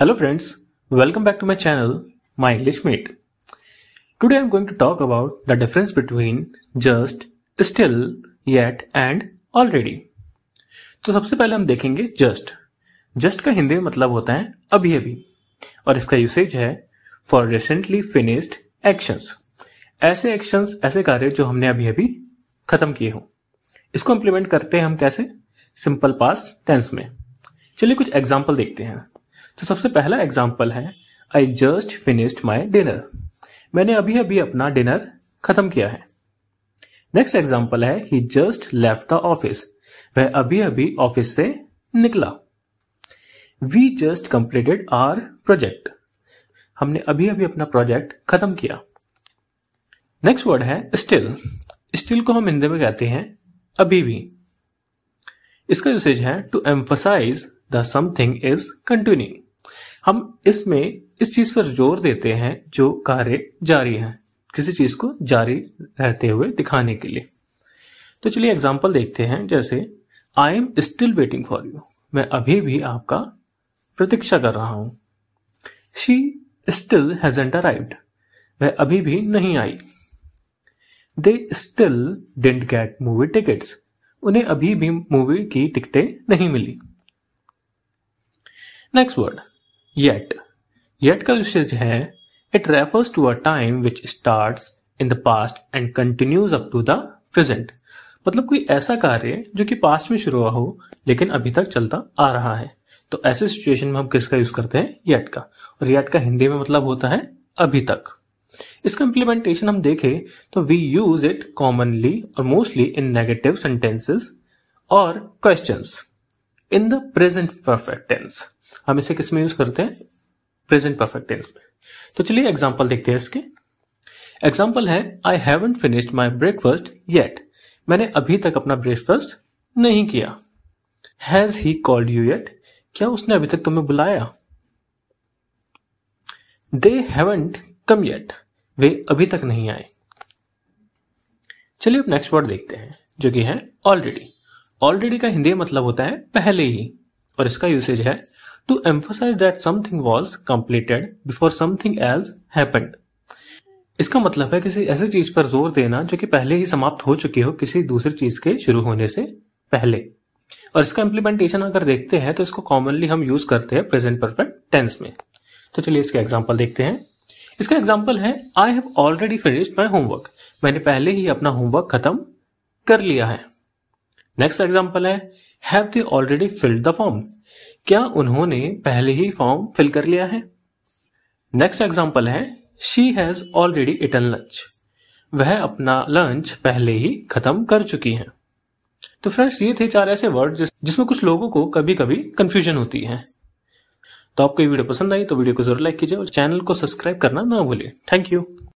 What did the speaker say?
Hello friends, welcome back to my channel, My English Mate. Today I'm going to talk about the difference between just, still, yet and already. तो सबसे पहले हम देखेंगे just. Just का हिंदी में मतलब होता है अभी अभी और इसका usage है for recently finished actions. ऐसे actions, ऐसे कार्य जो हमने अभी अभी खत्म किए हों इसको implement करते हैं हम कैसे Simple past tense में चलिए कुछ एग्जाम्पल देखते हैं तो सबसे पहला एग्जाम्पल है I just finished my dinner मैंने अभी अभी अपना डिनर खत्म किया है नेक्स्ट एग्जाम्पल है he just left the office वह अभी अभी ऑफिस से निकला we just completed our project हमने अभी अभी अपना प्रोजेक्ट खत्म किया नेक्स्ट वर्ड है स्टिल स्टिल को हम हिंदी में कहते हैं अभी भी इसका यूसेज है to emphasize the something is continue हम इसमें इस चीज पर जोर देते हैं जो कार्य जारी है किसी चीज को जारी रहते हुए दिखाने के लिए तो चलिए एग्जाम्पल देखते हैं जैसे I am still waiting for you मैं अभी भी आपका प्रतीक्षा कर रहा हूं शी स्टिल हैजेंट अराइव्ड वह अभी भी नहीं आई they still don't get movie tickets उन्हें अभी भी मूवी की टिकटें नहीं मिली नेक्स्ट वर्ड येट येट का यूसेज है it refers to a time which start in the past and continues up to the present मतलब कोई ऐसा कार्य जो कि पास्ट में शुरू हुआ हो लेकिन अभी तक चलता आ रहा है तो ऐसे सिचुएशन में हम किसका यूज करते हैं येट का और येट का हिंदी में मतलब होता है अभी तक इसका इंप्लीमेंटेशन हम देखें तो वी यूज इट कॉमनली और मोस्टली इन नेगेटिव सेंटेंसेस और questions in the present perfect tense हम इसे किस में यूज करते हैं प्रेजेंट परफेक्ट टेंस में तो चलिए एग्जाम्पल देखते हैं इसके एग्जाम्पल है I haven't finished my breakfast yet मैंने अभी तक अपना ब्रेकफास्ट नहीं किया has he called you yet क्या उसने अभी तक तुम्हें बुलाया दे हैवेंट कम येट वे अभी तक नहीं आए चलिए अब नेक्स्ट वर्ड देखते हैं जो कि है ऑलरेडी ऑलरेडी का हिंदी मतलब होता है पहले ही और इसका यूसेज है to emphasize that something was completed before something else happened इसका मतलब है किसी ऐसी चीज पर जोर देना जो कि पहले ही समाप्त हो चुकी हो किसी दूसरी चीज के शुरू होने से पहले और इसका इम्प्लीमेंटेशन अगर देखते हैं तो इसको कॉमनली हम यूज करते हैं प्रेजेंट परफेक्ट टेंस में तो चलिए इसके एग्जाम्पल देखते हैं इसका एग्जाम्पल है I have already finished my homework मैंने पहले ही अपना होमवर्क खत्म कर लिया है नेक्स्ट एग्जाम्पल है have they already filled the form क्या उन्होंने पहले ही फॉर्म फिल कर लिया है नेक्स्ट एग्जाम्पल है she has already eaten lunch वह अपना लंच पहले ही खत्म कर चुकी हैं तो फ्रेंड्स ये थे चार ऐसे वर्ड जिस, जिसमें कुछ लोगों को कभी कभी कंफ्यूजन होती है तो आपको ये वीडियो पसंद आई तो वीडियो को जरूर लाइक कीजिए और चैनल को सब्सक्राइब करना ना भूलिए थैंक यू